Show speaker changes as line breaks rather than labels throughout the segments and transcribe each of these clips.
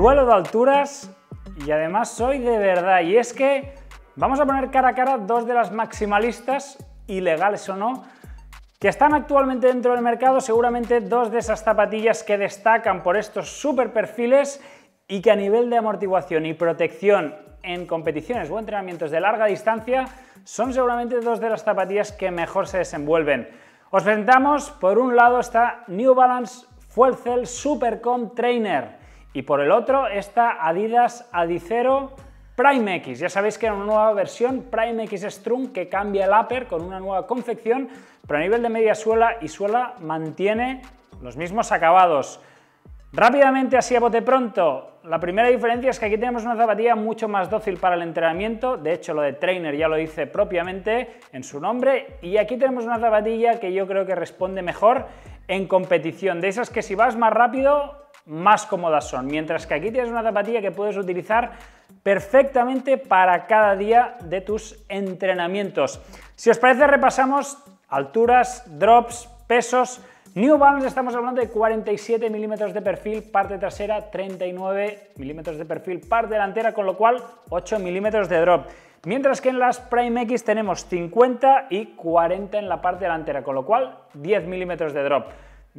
duelo de alturas y además soy de verdad. Y es que vamos a poner cara a cara dos de las maximalistas, ilegales o no, que están actualmente dentro del mercado, seguramente dos de esas zapatillas que destacan por estos super perfiles y que a nivel de amortiguación y protección en competiciones o entrenamientos de larga distancia son seguramente dos de las zapatillas que mejor se desenvuelven. Os presentamos, por un lado está New Balance Fuel Cell Supercom Trainer. Y por el otro, esta Adidas Adicero Prime X. Ya sabéis que era una nueva versión Prime X Strung que cambia el upper con una nueva confección, pero a nivel de media suela y suela mantiene los mismos acabados. Rápidamente, así a bote pronto, la primera diferencia es que aquí tenemos una zapatilla mucho más dócil para el entrenamiento, de hecho lo de trainer ya lo dice propiamente en su nombre, y aquí tenemos una zapatilla que yo creo que responde mejor en competición, de esas que si vas más rápido más cómodas son. Mientras que aquí tienes una zapatilla que puedes utilizar perfectamente para cada día de tus entrenamientos. Si os parece, repasamos alturas, drops, pesos. New Balance estamos hablando de 47 milímetros de perfil, parte trasera, 39 milímetros de perfil, parte delantera, con lo cual 8 milímetros de drop. Mientras que en las Prime X tenemos 50 y 40 en la parte delantera, con lo cual 10 milímetros de drop.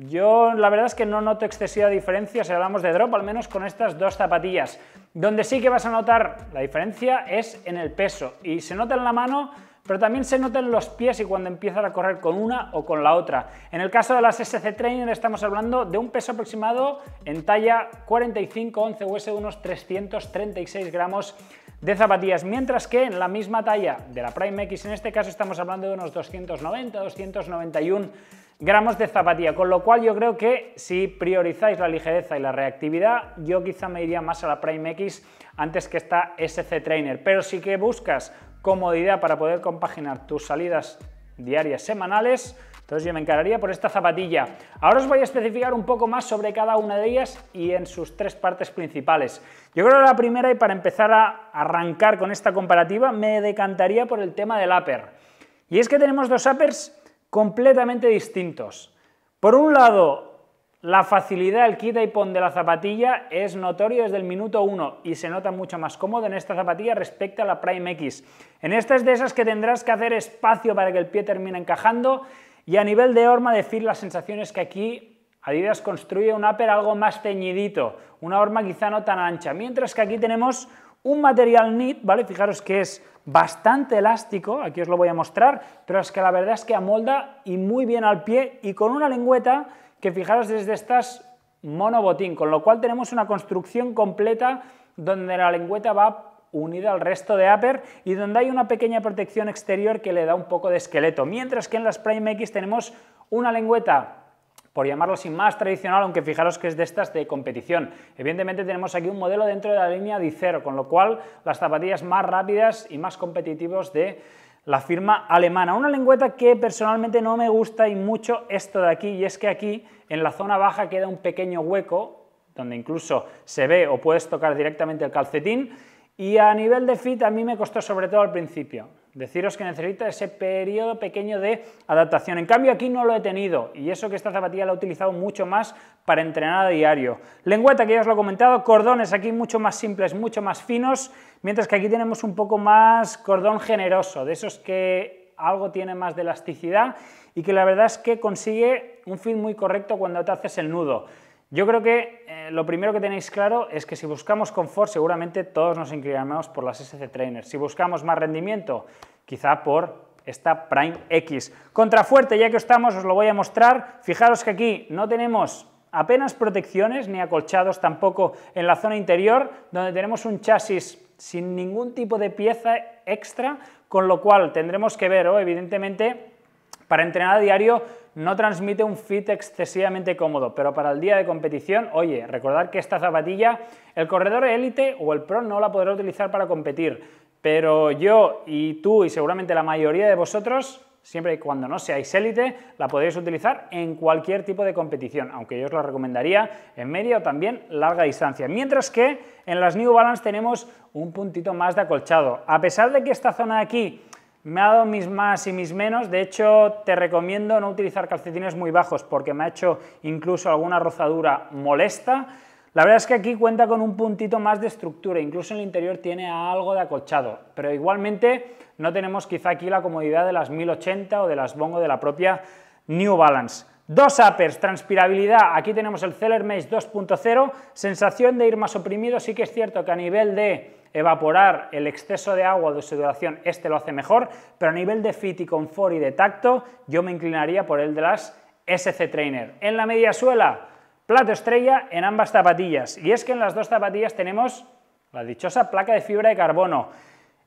Yo la verdad es que no noto excesiva diferencia si hablamos de drop, al menos con estas dos zapatillas. Donde sí que vas a notar la diferencia es en el peso y se nota en la mano pero también se nota en los pies y cuando empiezan a correr con una o con la otra. En el caso de las SC Trainer estamos hablando de un peso aproximado en talla 45-11 US de unos 336 gramos de zapatillas, mientras que en la misma talla de la Prime X, en este caso estamos hablando de unos 290-291 gramos de zapatilla, con lo cual yo creo que si priorizáis la ligereza y la reactividad, yo quizá me iría más a la Prime X antes que esta SC Trainer, pero si que buscas comodidad para poder compaginar tus salidas diarias semanales, entonces yo me encararía por esta zapatilla. Ahora os voy a especificar un poco más sobre cada una de ellas y en sus tres partes principales. Yo creo que la primera, y para empezar a arrancar con esta comparativa, me decantaría por el tema del upper. Y es que tenemos dos uppers completamente distintos. Por un lado, la facilidad, del quita y pon de la zapatilla es notorio desde el minuto 1 y se nota mucho más cómodo en esta zapatilla respecto a la Prime X. En esta es de esas que tendrás que hacer espacio para que el pie termine encajando y a nivel de horma decir las sensaciones que aquí Adidas construye un upper algo más ceñidito, una horma quizá no tan ancha, mientras que aquí tenemos un material knit, ¿vale? Fijaros que es bastante elástico, aquí os lo voy a mostrar, pero es que la verdad es que amolda y muy bien al pie y con una lengüeta que fijaros desde estas monobotín, con lo cual tenemos una construcción completa donde la lengüeta va unida al resto de upper y donde hay una pequeña protección exterior que le da un poco de esqueleto, mientras que en las Prime X tenemos una lengüeta por llamarlo sin más tradicional, aunque fijaros que es de estas de competición. Evidentemente tenemos aquí un modelo dentro de la línea Dicero, con lo cual las zapatillas más rápidas y más competitivas de la firma alemana. Una lengüeta que personalmente no me gusta y mucho esto de aquí, y es que aquí en la zona baja queda un pequeño hueco, donde incluso se ve o puedes tocar directamente el calcetín, y a nivel de fit a mí me costó sobre todo al principio. Deciros que necesita ese periodo pequeño de adaptación. En cambio, aquí no lo he tenido y eso que esta zapatilla la he utilizado mucho más para entrenar a diario. Lengüeta, que ya os lo he comentado, cordones aquí mucho más simples, mucho más finos, mientras que aquí tenemos un poco más cordón generoso, de esos que algo tiene más de elasticidad y que la verdad es que consigue un fit muy correcto cuando te haces el nudo. Yo creo que eh, lo primero que tenéis claro es que si buscamos confort, seguramente todos nos inclinaremos por las SC Trainers. Si buscamos más rendimiento, quizá por esta Prime X. Contrafuerte, ya que estamos, os lo voy a mostrar. Fijaros que aquí no tenemos apenas protecciones ni acolchados tampoco en la zona interior, donde tenemos un chasis sin ningún tipo de pieza extra, con lo cual tendremos que ver, oh, evidentemente, para entrenar a diario no transmite un fit excesivamente cómodo, pero para el día de competición, oye, recordad que esta zapatilla, el corredor élite o el pro no la podrá utilizar para competir, pero yo y tú y seguramente la mayoría de vosotros siempre y cuando no seáis élite, la podéis utilizar en cualquier tipo de competición, aunque yo os la recomendaría en media o también larga distancia. Mientras que en las New Balance tenemos un puntito más de acolchado. A pesar de que esta zona de aquí me ha dado mis más y mis menos, de hecho te recomiendo no utilizar calcetines muy bajos porque me ha hecho incluso alguna rozadura molesta. La verdad es que aquí cuenta con un puntito más de estructura, incluso en el interior tiene algo de acolchado, pero igualmente no tenemos quizá aquí la comodidad de las 1080 o de las Bongo de la propia New Balance. Dos uppers, transpirabilidad, aquí tenemos el Celler Mesh 2.0, sensación de ir más oprimido, sí que es cierto que a nivel de evaporar el exceso de agua de sudoración, este lo hace mejor, pero a nivel de fit y confort y de tacto, yo me inclinaría por el de las SC Trainer. En la media suela, plato estrella en ambas zapatillas. Y es que en las dos zapatillas tenemos la dichosa placa de fibra de carbono.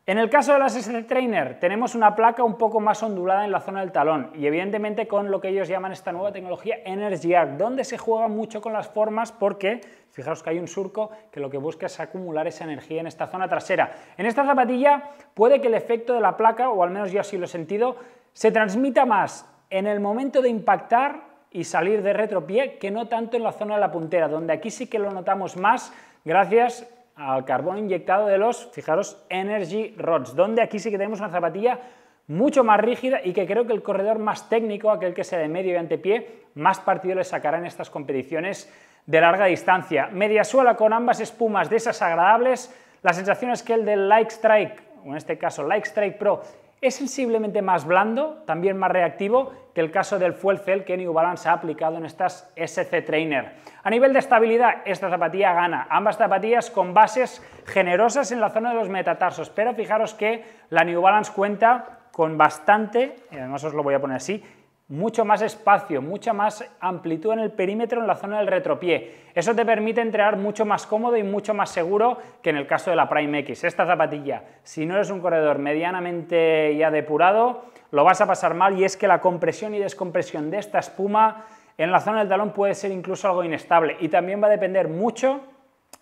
En el caso de las SC Trainer, tenemos una placa un poco más ondulada en la zona del talón y evidentemente con lo que ellos llaman esta nueva tecnología Energy Arc, donde se juega mucho con las formas porque fijaos que hay un surco que lo que busca es acumular esa energía en esta zona trasera. En esta zapatilla puede que el efecto de la placa, o al menos yo así lo he sentido, se transmita más en el momento de impactar y salir de retropié que no tanto en la zona de la puntera, donde aquí sí que lo notamos más gracias al carbón inyectado de los, fijaros, Energy Rods, donde aquí sí que tenemos una zapatilla mucho más rígida y que creo que el corredor más técnico, aquel que sea de medio y antepié, más partido le sacará en estas competiciones de larga distancia. Media suela con ambas espumas agradables, la sensación es que el del Light Strike, o en este caso Light Strike Pro, es sensiblemente más blando, también más reactivo, que el caso del fuel cell que New Balance ha aplicado en estas SC Trainer. A nivel de estabilidad, esta zapatilla gana. Ambas zapatillas con bases generosas en la zona de los metatarsos, pero fijaros que la New Balance cuenta con bastante, además os lo voy a poner así, mucho más espacio, mucha más amplitud en el perímetro en la zona del retropié. Eso te permite entrenar mucho más cómodo y mucho más seguro que en el caso de la Prime X. Esta zapatilla, si no eres un corredor medianamente ya depurado, lo vas a pasar mal y es que la compresión y descompresión de esta espuma en la zona del talón puede ser incluso algo inestable y también va a depender mucho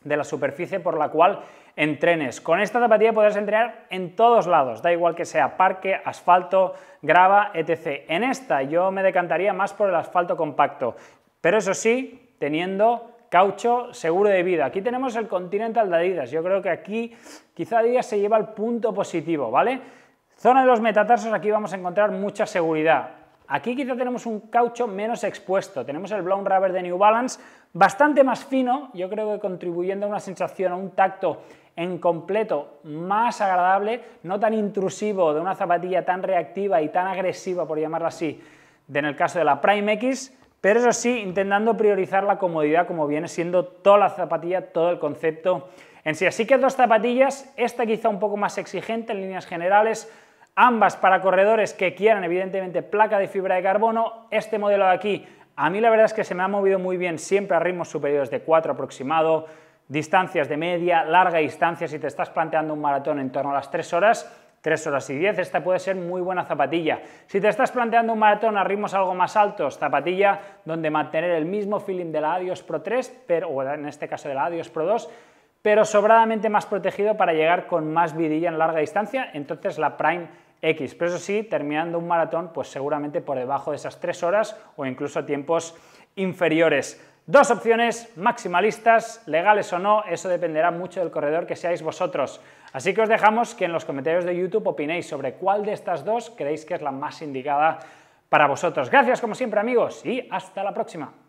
de la superficie por la cual entrenes. Con esta zapatilla podrás entrenar en todos lados, da igual que sea parque, asfalto, grava, etc. En esta yo me decantaría más por el asfalto compacto, pero eso sí, teniendo caucho seguro de vida. Aquí tenemos el Continental de Adidas, yo creo que aquí quizá Adidas se lleva el punto positivo, ¿vale? Zona de los metatarsos, aquí vamos a encontrar mucha seguridad. Aquí quizá tenemos un caucho menos expuesto, tenemos el Blown Rubber de New Balance bastante más fino, yo creo que contribuyendo a una sensación, a un tacto en completo más agradable, no tan intrusivo de una zapatilla tan reactiva y tan agresiva, por llamarla así, de en el caso de la Prime X, pero eso sí, intentando priorizar la comodidad como viene siendo toda la zapatilla, todo el concepto en sí. Así que dos zapatillas, esta quizá un poco más exigente en líneas generales, ambas para corredores que quieran evidentemente placa de fibra de carbono, este modelo de aquí a mí la verdad es que se me ha movido muy bien siempre a ritmos superiores de 4 aproximado, distancias de media, larga distancia, si te estás planteando un maratón en torno a las 3 horas, 3 horas y 10, esta puede ser muy buena zapatilla. Si te estás planteando un maratón a ritmos algo más altos, zapatilla donde mantener el mismo feeling de la Adios Pro 3, pero, o en este caso de la Adios Pro 2, pero sobradamente más protegido para llegar con más vidilla en larga distancia, entonces la Prime X. Pero eso sí, terminando un maratón, pues seguramente por debajo de esas 3 horas o incluso tiempos inferiores. Dos opciones maximalistas, legales o no, eso dependerá mucho del corredor que seáis vosotros. Así que os dejamos que en los comentarios de YouTube opinéis sobre cuál de estas dos creéis que es la más indicada para vosotros. Gracias como siempre amigos y hasta la próxima.